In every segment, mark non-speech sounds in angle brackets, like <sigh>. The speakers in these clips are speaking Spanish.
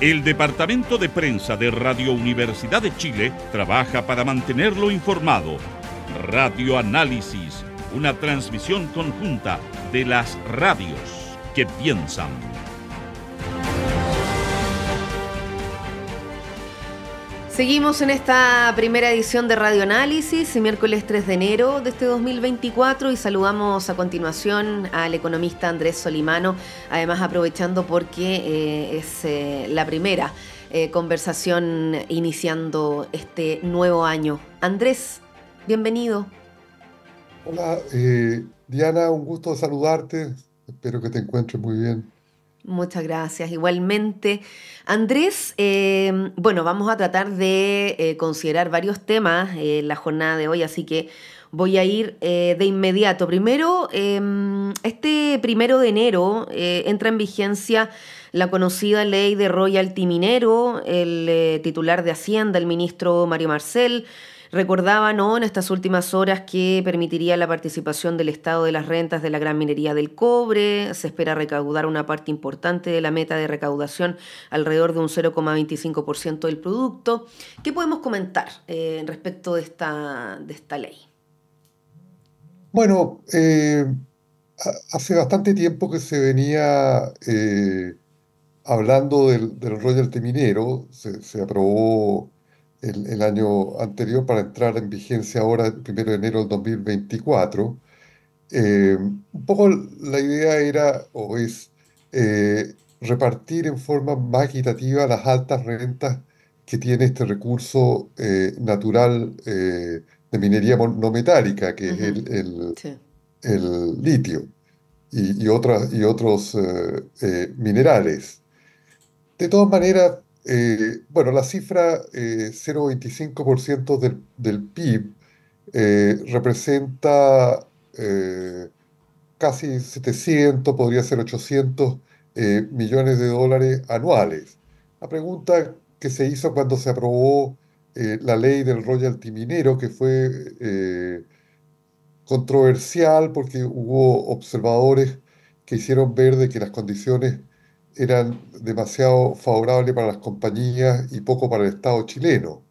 El Departamento de Prensa de Radio Universidad de Chile trabaja para mantenerlo informado. Radio Análisis, una transmisión conjunta de las radios que piensan. Seguimos en esta primera edición de Radio Análisis, miércoles 3 de enero de este 2024 y saludamos a continuación al economista Andrés Solimano, además aprovechando porque eh, es eh, la primera eh, conversación iniciando este nuevo año. Andrés, bienvenido. Hola, Diana, un gusto saludarte, espero que te encuentres muy bien. Muchas gracias. Igualmente, Andrés, eh, bueno, vamos a tratar de eh, considerar varios temas eh, en la jornada de hoy, así que voy a ir de inmediato. Primero, em, este primero de enero entra en vigencia la conocida ley de Royal minero. El titular de Hacienda, el ministro Mario Marcel, Recordaba, ¿no?, en estas últimas horas que permitiría la participación del Estado de las rentas de la gran minería del cobre. Se espera recaudar una parte importante de la meta de recaudación, alrededor de un 0,25% del producto. ¿Qué podemos comentar eh, respecto de esta, de esta ley? Bueno, eh, hace bastante tiempo que se venía eh, hablando del, del, rol minero, se aprobó el, año anterior para entrar en vigencia ahora, el 1 de enero del 2024. Eh, un poco la idea era o es eh, repartir en forma más equitativa las altas rentas que tiene este recurso eh, natural de minería no metálica, que es el, el, litio y, y, otras, y otros minerales. De todas maneras, eh, bueno, la cifra 0,25% eh, del, del, PIB eh, representa casi 700, podría ser 800 millones de dólares anuales. La pregunta que se hizo cuando se aprobó la ley del royalty minero, que fue controversial porque hubo observadores que hicieron ver que las condiciones eran demasiado favorables para las compañías y poco para el Estado chileno.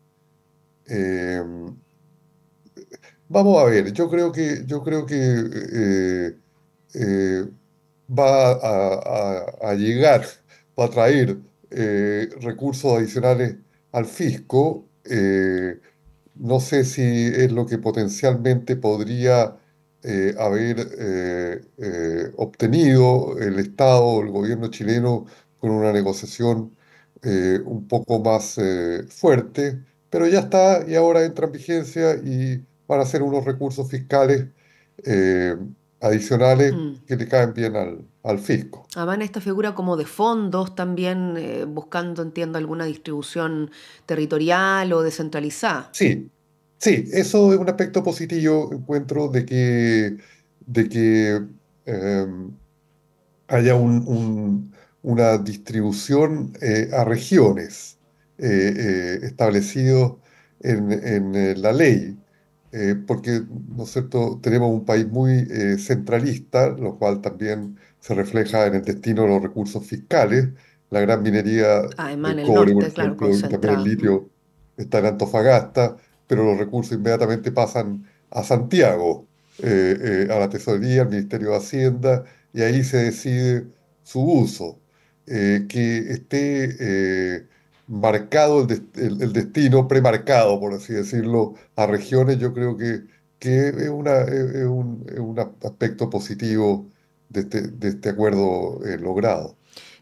Eh, vamos a ver, yo creo que, yo creo que eh, eh, va a, llegar, va a traer recursos adicionales al fisco. no sé si es lo que potencialmente podría eh, haber eh, eh, obtenido el Estado el gobierno chileno con una negociación un poco más fuerte, pero ya está y ahora entra en vigencia y van a ser unos recursos fiscales adicionales mm. que le caen bien al, al fisco. Hablan esta figura como de fondos también, buscando, entiendo, alguna distribución territorial o descentralizada. Sí, Sí, eso es un aspecto positivo, encuentro, de que, de que em, haya una distribución eh, a regiones eh, eh en, eh, la ley, porque, ¿no es cierto?, tenemos un país muy centralista, lo cual también se refleja en el destino de los recursos fiscales, la gran minería Además, ah, cobre, el norte, por ejemplo, también el litio está en Antofagasta, pero los recursos inmediatamente pasan a Santiago, eh, eh, a la Tesorería, al Ministerio de Hacienda, y ahí se decide su uso. Eh, que esté marcado el, destino, premarcado, por así decirlo, a regiones, yo creo que, que es, un, aspecto positivo de este, este acuerdo logrado.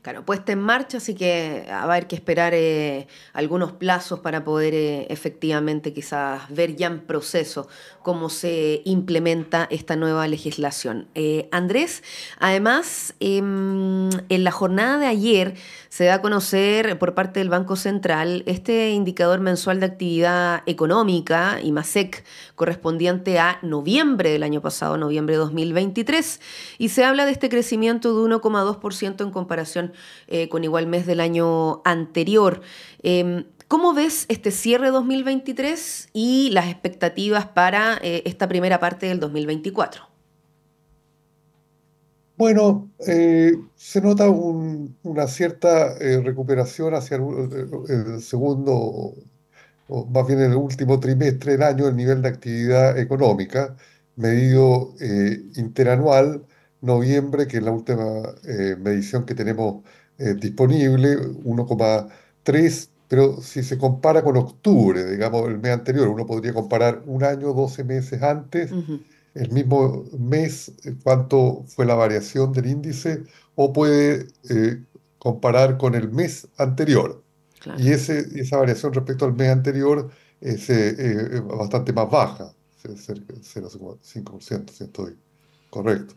Claro, puesta en marcha, así que va a haber que esperar eh, algunos plazos para poder eh, efectivamente quizás ver ya en proceso cómo se implementa esta nueva legislación. Eh, Andrés, además, em, en la jornada de ayer se da a conocer por parte del Banco Central este indicador mensual de actividad económica, IMASEC, correspondiente a noviembre del año pasado, noviembre de 2023, y se habla de este crecimiento de 1,2% en comparación eh, con igual mes del año anterior. Em, ¿Cómo ves este cierre 2023 y las expectativas para eh, esta primera parte del 2024? Bueno, eh, se nota una cierta recuperación hacia el, segundo, o más bien el último trimestre del año, el nivel de actividad económica medido interanual noviembre, que es la última eh, medición que tenemos eh, disponible, 1,3, pero si se compara con octubre, digamos, el mes anterior, uno podría comparar un año, 12 meses antes, el mismo mes, eh, cuánto fue la variación del índice, o puede comparar con el mes anterior. Y ese, esa variación respecto al mes anterior es bastante más baja, 0,5%, si estoy Correcto.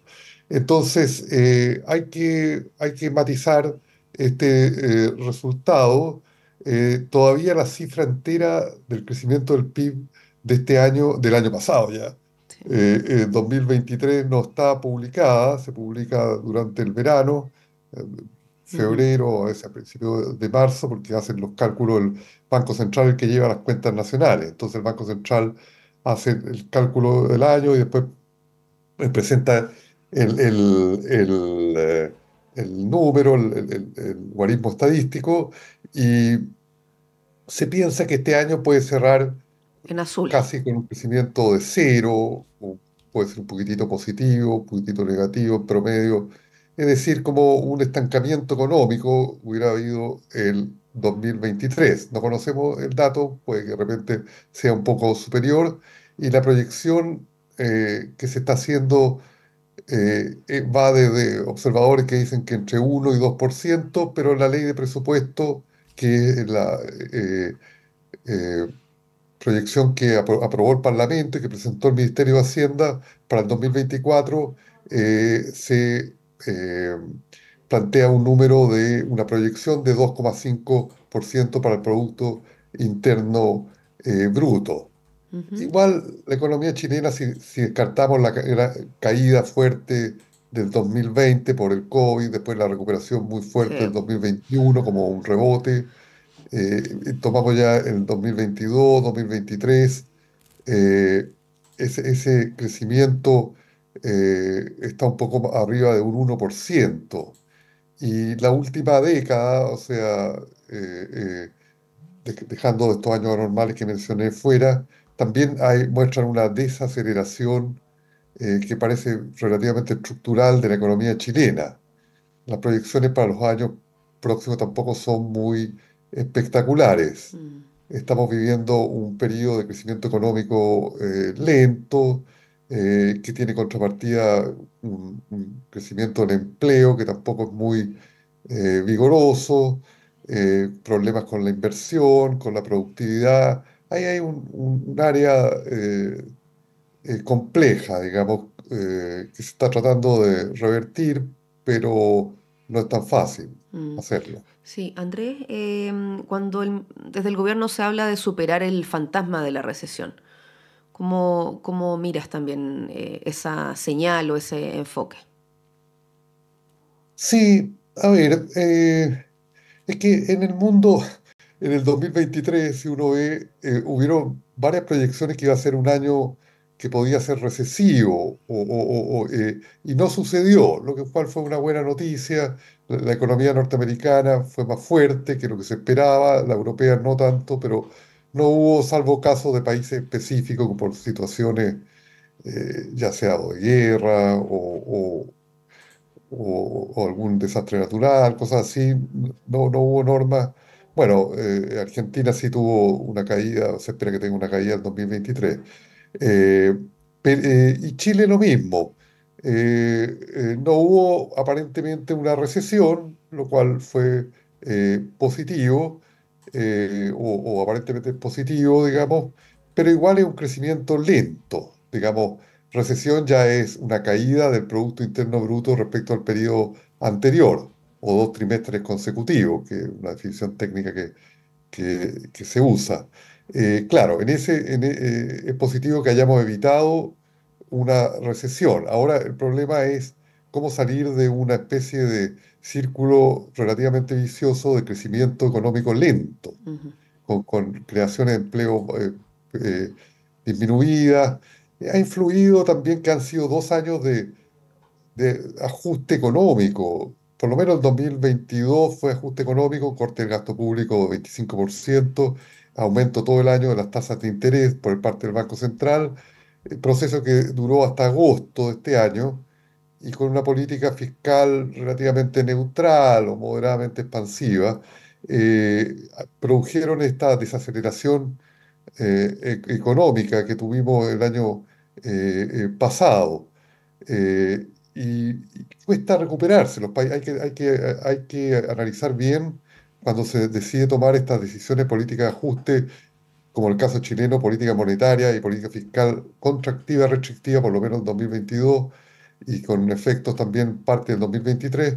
Entonces, eh, hay, que, hay que matizar este eh, resultado. Eh, todavía la cifra entera del crecimiento del PIB de este año, del año pasado ya, En 2023 no está publicada, se publica durante el verano, febrero, o a principios de marzo, porque hacen los cálculos el Banco Central que lleva las cuentas nacionales. Entonces el Banco Central hace el cálculo del año y después presenta eh, el, número, el, guarismo estadístico, y se piensa que este año puede cerrar en azul. casi con un crecimiento de cero, puede ser un poquitito positivo, un poquitito negativo en promedio, es decir, como un estancamiento económico hubiera habido el 2023. No conocemos el dato, puede que de repente sea un poco superior, y la proyección eh, que se está haciendo eh, eh, va desde observadores que dicen que entre 1 y 2%, pero la ley de presupuesto, que es la eh, proyección que aprobó el Parlamento y que presentó el Ministerio de Hacienda para el 2024, se plantea un número de una proyección de 2,5% para el Producto Interno Bruto. Igual la economía chilena, si, descartamos la, caída fuerte del 2020 por el COVID, después la recuperación muy fuerte del 2021 como un rebote, eh, tomamos ya el 2022, 2023, eh, ese, crecimiento eh, está un poco arriba de un 1%. Y la última década, o sea, dejando estos años anormales que mencioné fuera, también hay, muestran una desaceleración eh, que parece relativamente estructural de la economía chilena. Las proyecciones para los años próximos tampoco son muy espectaculares. Mm. Estamos viviendo un periodo de crecimiento económico eh, lento, eh, que tiene contrapartida un, crecimiento en empleo que tampoco es muy vigoroso, problemas con la inversión, con la productividad, ahí hay un, área eh, eh, compleja, digamos, eh, que se está tratando de revertir, pero no es tan fácil mm. hacerlo. Sí, Andrés, em, cuando desde el gobierno se habla de superar el fantasma de la recesión, cómo miras también esa señal o ese enfoque? Sí, a ver, es que en el mundo en el 2023, si uno ve, hubo eh, hubieron varias proyecciones que iba a ser un año que podía ser recesivo eh, y no sucedió, lo cual fue una buena noticia. La, economía norteamericana fue más fuerte que lo que se esperaba, la europea no tanto, pero no hubo, salvo casos de países específicos por situaciones eh, ya sea de guerra o, algún desastre natural, cosas así, no, no hubo normas bueno, eh, Argentina sí tuvo una caída, se espera que tenga una caída en 2023. Eh, eh, y Chile lo mismo. no hubo aparentemente una recesión, lo cual fue positivo, o, o, aparentemente positivo, digamos, pero igual es un crecimiento lento. Digamos, recesión ya es una caída del Producto Interno Bruto respecto al periodo anterior o dos trimestres consecutivos, que es una definición técnica que, se usa. Eh, claro, en ese, eh, es positivo que hayamos evitado una recesión. Ahora el problema es cómo salir de una especie de círculo relativamente vicioso de crecimiento económico lento, con, con, creaciones de empleo eh, disminuidas. Ha influido también que han sido dos años de ajuste económico por lo menos el 2022 fue ajuste económico, corte del gasto público 25%, aumento todo el año de las tasas de interés por parte del Banco Central, eh, proceso que duró hasta agosto de este año y con una política fiscal relativamente neutral o moderadamente expansiva, eh, produjeron esta desaceleración eh, e-, económica que tuvimos el año pasado y, cuesta recuperarse. Los hay, que, hay, que, hay que analizar bien cuando se decide tomar estas decisiones políticas de ajuste, como el caso chileno, política monetaria y política fiscal contractiva, restrictiva, por lo menos en 2022 y con efectos también parte del 2023,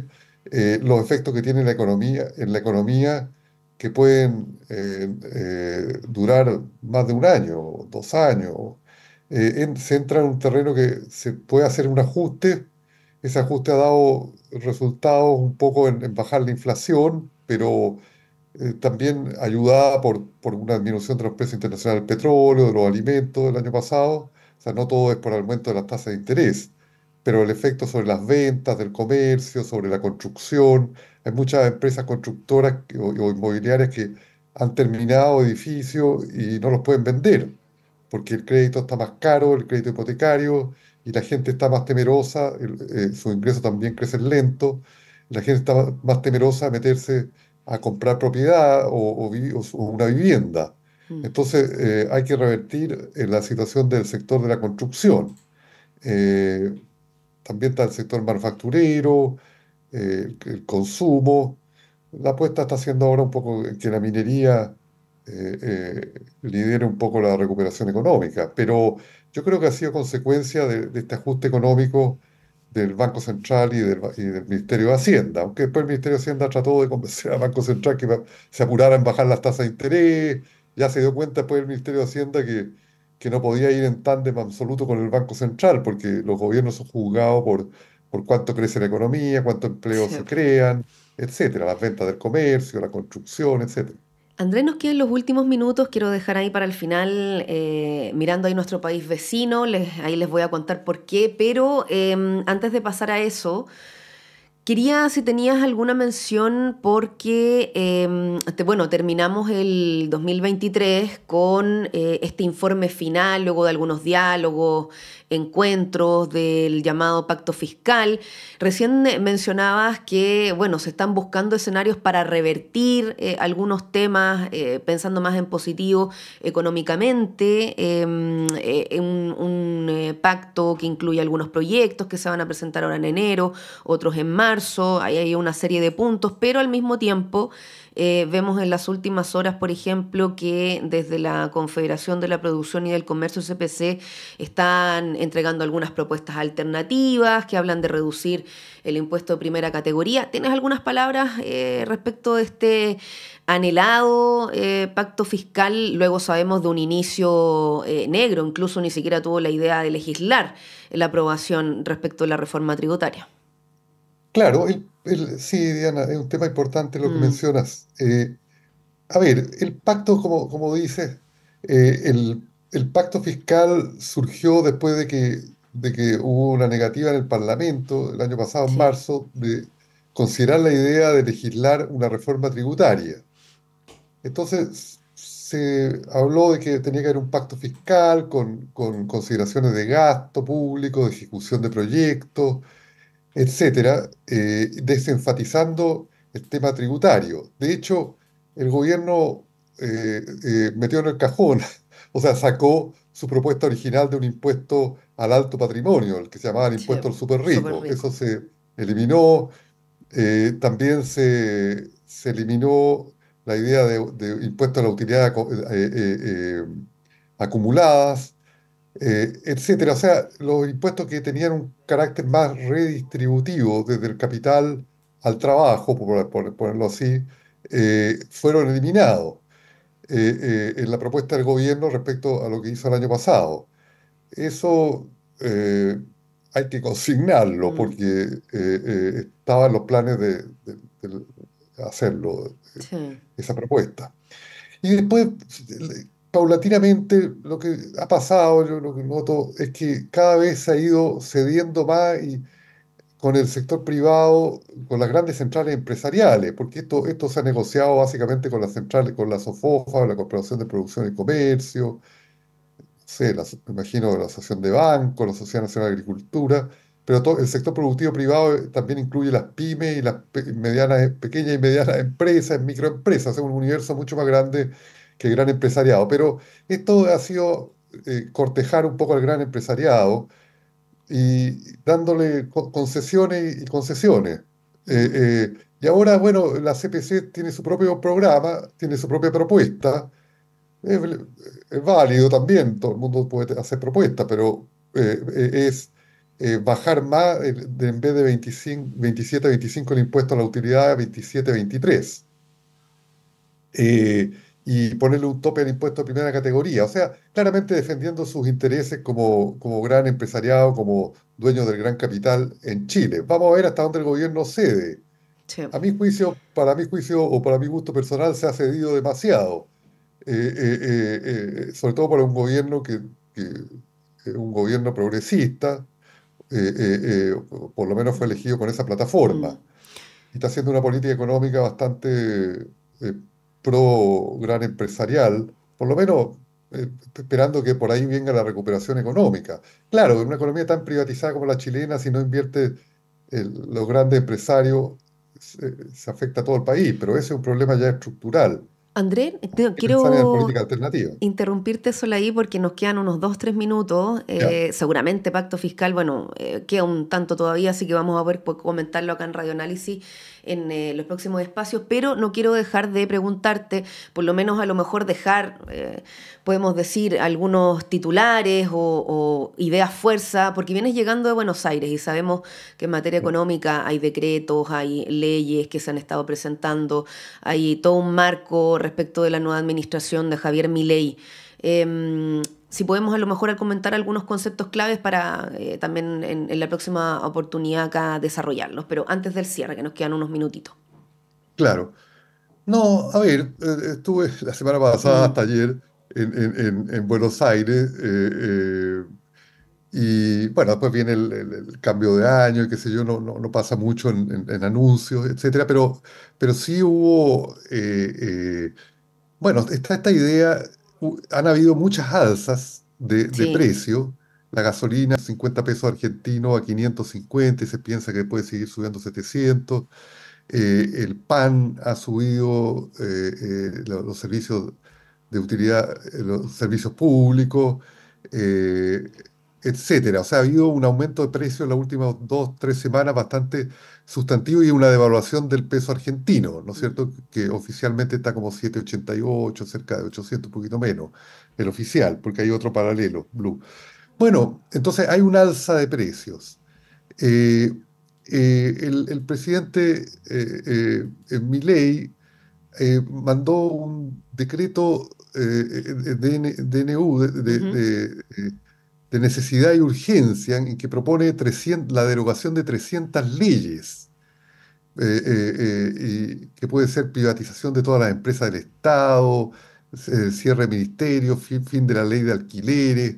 eh, los efectos que tiene la economía, en la economía que pueden eh, eh, durar más de un año, dos años. se entra en un terreno que se puede hacer un ajuste, ese ajuste ha dado resultados un poco en, bajar la inflación, pero eh, también ayudada por, por, una disminución de los precios internacionales del petróleo, de los alimentos del año pasado. O sea, no todo es por el aumento de las tasas de interés, pero el efecto sobre las ventas del comercio, sobre la construcción. Hay muchas empresas constructoras o inmobiliarias que han terminado edificios y no los pueden vender porque el crédito está más caro, el crédito hipotecario, y la gente está más temerosa, su eh, sus ingresos también crece lento, la gente está más temerosa a meterse a comprar propiedad o, una vivienda. Mm. Entonces eh, hay que revertir eh, la situación del sector de la construcción. también está el sector manufacturero, el consumo. La apuesta está haciendo ahora un poco que la minería eh, eh, lidere un poco la recuperación económica. Pero yo creo que ha sido consecuencia de, este ajuste económico del Banco Central y del, Ministerio de Hacienda, aunque después el Ministerio de Hacienda trató de convencer al Banco Central que se apurara en bajar las tasas de interés, ya se dio cuenta después el Ministerio de Hacienda que, que no podía ir en tándem absoluto con el Banco Central, porque los gobiernos son juzgados por, por cuánto crece la economía, cuánto empleo se crean, etcétera, las ventas del comercio, la construcción, etcétera. Andrés, nos quedan los últimos minutos, quiero dejar ahí para el final, eh, mirando ahí nuestro país vecino, ahí les voy a contar por qué, pero em, antes de pasar a eso, quería si tenías alguna mención porque, em, bueno, terminamos el 2023 con eh, este informe final, luego de algunos diálogos, encuentros del llamado pacto fiscal. Recién eh, mencionabas que, bueno, se están buscando escenarios para revertir eh, algunos temas, eh, pensando más en positivo económicamente, em, un, pacto que incluye algunos proyectos que se van a presentar ahora en enero, otros en marzo, hay una serie de puntos, pero al mismo tiempo... Eh, vemos en las últimas horas, por ejemplo, que desde la Confederación de la Producción y del Comercio CPC están entregando algunas propuestas alternativas que hablan de reducir el impuesto de primera categoría. ¿Tienes algunas palabras eh, respecto de este anhelado eh, pacto fiscal? Luego sabemos de un inicio negro, incluso ni siquiera tuvo la idea de legislar la aprobación respecto a la reforma tributaria. Claro, sí, Diana, es un tema importante lo que mm. mencionas. Eh, a ver, el pacto, como, como dices, eh, el, pacto fiscal surgió después de que, de que hubo una negativa en el Parlamento el año pasado, en marzo, de considerar la idea de legislar una reforma tributaria. Entonces, se habló de que tenía que haber un pacto fiscal con, con consideraciones de gasto público, de ejecución de proyectos etcétera, eh, desenfatizando el tema tributario. De hecho, el gobierno eh, eh, metió en el cajón, <laughs> o sea, sacó su propuesta original de un impuesto al alto patrimonio, el que se llamaba el impuesto al Super rico. Eso se eliminó. también se, eliminó la idea de, impuestos impuesto a la utilidad acumuladas eh, etcétera. O sea, los impuestos que tenían un carácter más redistributivo desde el capital al trabajo, por, ponerlo así, eh, fueron eliminados eh, en la propuesta del gobierno respecto a lo que hizo el año pasado. Eso hay que consignarlo mm. porque estaban los planes de, hacerlo, esa propuesta. Y después paulatinamente lo que ha pasado, yo lo que noto, es que cada vez se ha ido cediendo más y con el sector privado, con las grandes centrales empresariales, porque esto, esto se ha negociado básicamente con las centrales, con la SOFOFA, la Corporación de Producción y Comercio, sé, me imagino la Asociación de Bancos, la Sociedad Nacional de Agricultura, pero todo, el sector productivo privado eh, también incluye las pymes y las medianas, pequeñas y medianas <laughs> empresas, microempresas, es un universo mucho más grande que el gran empresariado. Pero esto ha sido eh, cortejar un poco al gran empresariado y dándole concesiones y concesiones. Eh, eh, y ahora, bueno, la CPC tiene su propio programa, tiene su propia propuesta. Es, válido también, todo el mundo puede hacer propuestas, pero es bajar más, en vez de 25, 27 25 el impuesto a la utilidad, 27 23. Eh, y ponerle un tope al impuesto de primera categoría. O sea, claramente defendiendo sus intereses como, gran empresariado, como dueño del gran capital en Chile. Vamos a ver hasta dónde el gobierno cede. A mi juicio, para mi juicio o para mi gusto personal, se ha cedido demasiado. Eh, eh, eh, sobre todo para un gobierno que, un gobierno progresista, por lo menos fue elegido con esa plataforma. Mm. Y está haciendo una política económica bastante pro gran empresarial, por lo menos eh, esperando que por ahí venga la recuperación económica. Claro, en una economía tan privatizada como la chilena, si no invierte los grandes empresarios, se, afecta a todo el país, pero ese es un problema ya estructural. André, eh, quiero interrumpirte solo ahí porque nos quedan unos dos, tres minutos. Eh, seguramente pacto fiscal, bueno, queda un tanto todavía, así que vamos a ver, pues, comentarlo acá en Radio Análisis en eh, los próximos espacios, pero no quiero dejar de preguntarte, por lo menos a lo mejor dejar, eh, podemos decir, algunos titulares o, ideas fuerza, porque vienes llegando de Buenos Aires y sabemos que en materia económica hay decretos, hay leyes que se han estado presentando, hay todo un marco respecto de la nueva administración de Javier Milei. Em, si podemos a lo mejor comentar algunos conceptos claves para eh, también en, la próxima oportunidad acá desarrollarlos, pero antes del cierre, que nos quedan unos minutitos. Claro. No, a ver, eh, estuve la semana pasada mm. hasta ayer en, Buenos Aires eh, y bueno, después viene el, cambio de año, qué sé yo, no, no, pasa mucho en, anuncios, etcétera, pero, pero sí hubo, bueno, está esta idea han habido muchas alzas de, precio. La gasolina, 50 pesos argentinos a 550 y se piensa que puede seguir subiendo 700. Eh, el pan ha subido eh, eh, los servicios de utilidad, los servicios públicos etcétera. O sea, ha habido un aumento de precios en las últimas dos, tres semanas bastante sustantivo y una devaluación del peso argentino, ¿no es cierto? Que oficialmente está como 7,88, cerca de 800, un poquito menos, el oficial, porque hay otro paralelo, Blue. Bueno, entonces hay un alza de precios. Eh, eh, el, presidente eh, eh Milei mandó un decreto de, de, de de necesidad y urgencia en que propone la derogación de 300 leyes, eh, eh, eh, que puede ser privatización de todas las empresas del Estado, cierre de ministerios, fin, de la ley de alquileres,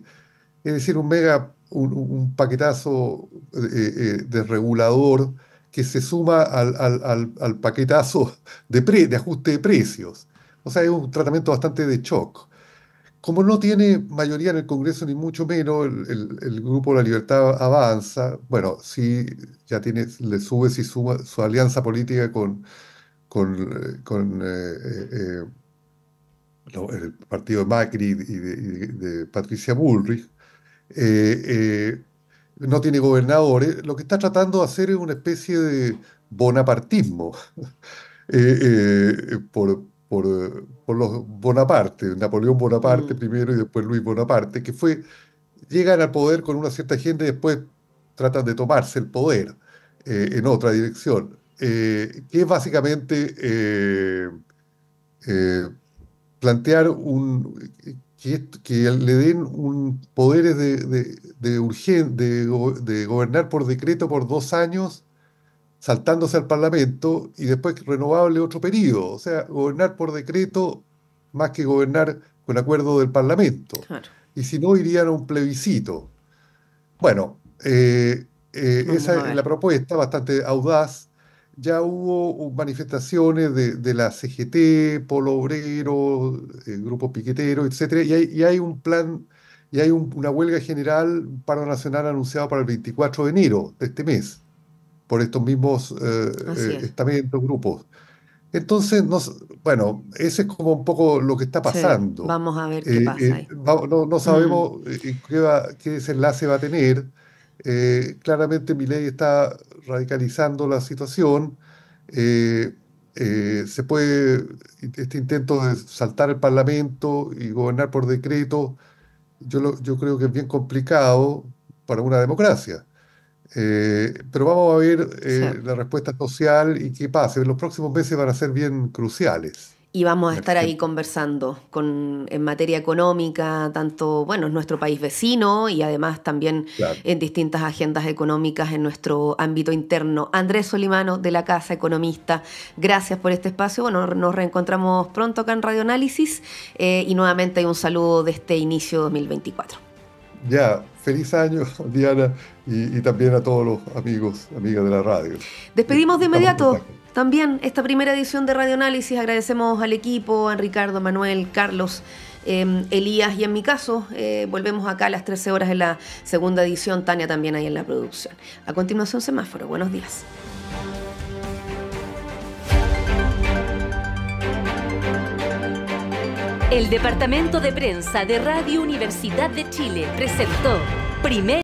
es decir, un mega, un, regulador paquetazo desregulador que se suma al, paquetazo de, de ajuste de precios. O sea, es un tratamiento bastante de shock. Como no tiene mayoría en el Congreso, ni mucho menos, el, Grupo de la Libertad avanza. Bueno, sí, ya tiene, le sube, si su alianza política con, con, eh, eh, eh, el partido de Macri y de, Patricia Bullrich. no tiene gobernadores. Lo que está tratando de hacer es una especie de bonapartismo <laughs> por por, eh, por los Bonaparte, Napoleón Bonaparte mm. primero y después Luis Bonaparte, que fue, llegan al poder con una cierta gente y después tratan de tomarse el poder eh, en otra dirección, eh, que es básicamente plantear un, que, le den un poderes de, de, de gobernar por decreto por dos años saltándose al Parlamento y después renovable otro periodo. O sea, gobernar por decreto más que gobernar con acuerdo del Parlamento. Y si no, irían a un plebiscito. Bueno, eh, eh, esa es la propuesta, bastante audaz. Ya hubo manifestaciones de, la CGT, Polo Obrero, el Grupo Piquetero, etc. Y hay, y hay un plan, y hay una huelga general, un paro nacional anunciado para el 24 de enero de este mes por estos mismos eh, eh, estamentos, grupos. Entonces, bueno, ese es como un poco lo que está pasando. vamos a ver eh, qué pasa. Ahí. No, sabemos mm. qué, va, desenlace va a tener. Claramente mi ley está radicalizando la situación. se puede, este intento de saltar el Parlamento y gobernar por decreto, yo, yo creo que es bien complicado para una democracia. Eh, pero vamos a ver eh, la respuesta social y qué pasa. Los próximos meses van a ser bien cruciales. Y vamos a estar ahí conversando con, en materia económica, tanto, bueno, en nuestro país vecino y además también en distintas agendas económicas en nuestro ámbito interno. Andrés Solimano, de la Casa Economista, gracias por este espacio. Bueno, nos reencontramos pronto acá en Radio Análisis eh, y nuevamente un saludo de este inicio 2024. Ya, feliz año, Diana, y, también a todos los amigos, amigas de la radio. Despedimos de inmediato también esta primera edición de Radio Análisis. Agradecemos al equipo, a Ricardo, Manuel, Carlos. Em, Elías y en mi caso, eh, volvemos acá a las 13 horas en la segunda edición, Tania también ahí en la producción. A continuación, semáforo, buenos días. El Departamento de Prensa de Radio Universidad de Chile presentó Primer